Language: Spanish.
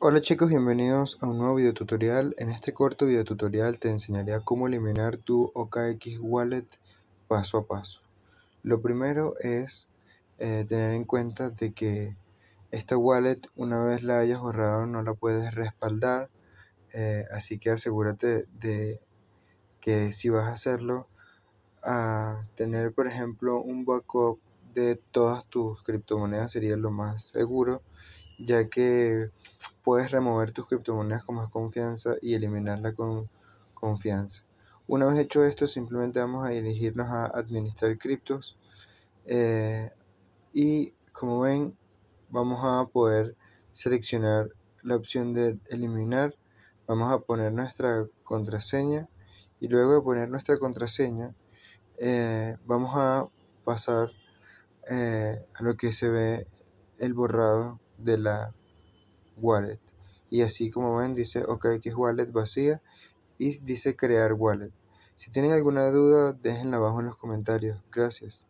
Hola chicos, bienvenidos a un nuevo video tutorial. En este corto video tutorial te enseñaré cómo eliminar tu OKX Wallet paso a paso. Lo primero es eh, tener en cuenta de que esta wallet una vez la hayas borrado no la puedes respaldar, eh, así que asegúrate de que si vas a hacerlo, a tener por ejemplo un backup de todas tus criptomonedas sería lo más seguro, ya que puedes remover tus criptomonedas con más confianza y eliminarla con confianza. Una vez hecho esto, simplemente vamos a dirigirnos a administrar criptos eh, y como ven, vamos a poder seleccionar la opción de eliminar. Vamos a poner nuestra contraseña y luego de poner nuestra contraseña, eh, vamos a pasar eh, a lo que se ve el borrado de la wallet. Y así como ven, dice OK, que es wallet vacía y dice crear wallet. Si tienen alguna duda, déjenla abajo en los comentarios. Gracias.